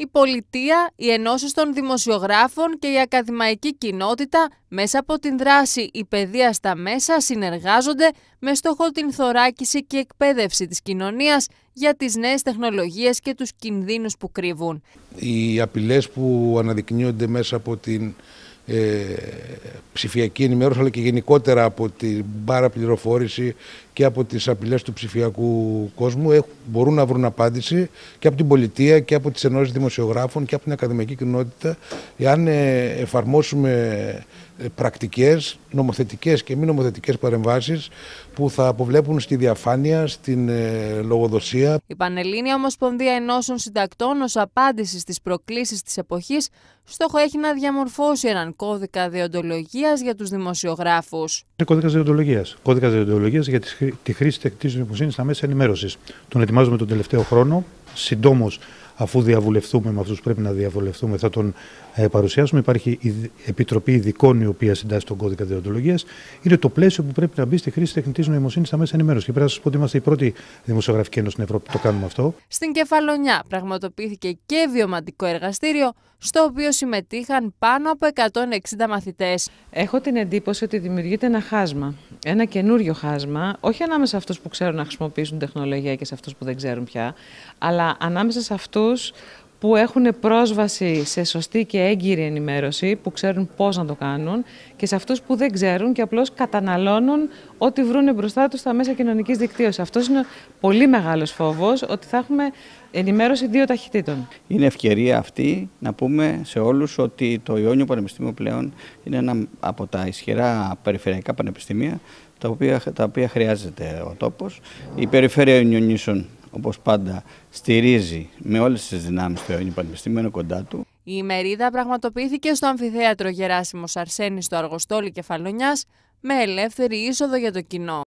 η πολιτεία, οι ενώσεις των δημοσιογράφων και η ακαδημαϊκή κοινότητα μέσα από την δράση «Η παιδεία στα μέσα» συνεργάζονται με στόχο την θωράκιση και εκπαίδευση της κοινωνίας για τις νέες τεχνολογίες και τους κινδύνους που κρύβουν. Οι απειλές που αναδεικνύονται μέσα από την ε, ψηφιακή ενημέρωση αλλά και γενικότερα από την πληροφόρηση και από τις απειλές του ψηφιακού κόσμου μπορούν να βρουν απάντηση και από την πολιτεία και από τις ενώσεις δημοσιογράφων και από την ακαδημαϊκή κοινότητα εάν ε, εφαρμόσουμε ε, πρακτικές νομοθετικές και μη νομοθετικές παρεμβάσεις που θα αποβλέπουν στη διαφάνεια, στην ε, λογοδοσία. Η Πανελλήνια Ομοσπονδία Ενώσεων Συντακτών ως απάντηση στις προκλήσεις της εποχής στόχο έχει να διαμορφώσει έναν κώδικα διοντολογίας για τους δημοσιογράφους. Είναι κώδικας διοντολογίας. Κώδικας διοντολογίας για τη χρήση τεχνητής νοημοσύνης στα μέσα ενημέρωσης. Τον ετοιμάζουμε τον τελευταίο χρόνο. Συντόμως αφού διαβουλευτούμε με αυτούς πρέπει να διαβουλευτούμε θα τον ε, παρουσιάσουμε. Υπάρχει η Επιτροπή Ειδικών η οποία συντάσσει τον κώδικα διοντολογίας. Είναι το πλαίσιο που πρέπει να μπει στη χρήση τεχνητής νοημοσύνης στα μέσα ενημέρωσης. Και πρέπει να σας πω ότι είμαστε η πρώτη δημοσιογραφική ένωση στην Ευρώπη που το κάνουμε αυτό. Στην Κεφαλονιά πραγματοποιήθηκε και βιωματικό εργαστήριο στο οποίο συμμετείχαν πάνω από 160 μαθητές. Έχω την εντύπωση ότι δημιουργείται ένα χάσμα, ένα καινούριο χάσμα, όχι ανάμεσα αυτούς που ξέρουν να χρησιμοποιήσουν τεχνολογία και σε αυτούς που δεν ξέρουν πια, αλλά αλλά ανάμεσα σε αυτούς που έχουν πρόσβαση σε σωστή και έγκυρη ενημέρωση, που ξέρουν πώς να το κάνουν και σε αυτούς που δεν ξέρουν και απλώς καταναλώνουν ό,τι βρούνε μπροστά τους στα μέσα κοινωνικής δικτύωσης. Αυτός είναι πολύ μεγάλος φόβος ότι θα έχουμε ενημέρωση δύο ταχυτήτων. Είναι ευκαιρία αυτή να πούμε σε όλους ότι το Ιόνιο Πανεπιστήμιο πλέον είναι ένα από τα ισχυρά περιφερειακά πανεπιστήμια τα οποία, χρειάζεται ο τόπος. Η περιφέρεια Ιωνιονίσων όπως πάντα, στηρίζει με όλες τις δυνάμεις του. είναι Πανεπιστήμιο, είναι κοντά του. Η ημερίδα πραγματοποιήθηκε στο αμφιθέατρο Γεράσιμος Αρσένης στο Αργοστόλη Κεφαλονιάς με ελεύθερη είσοδο για το κοινό.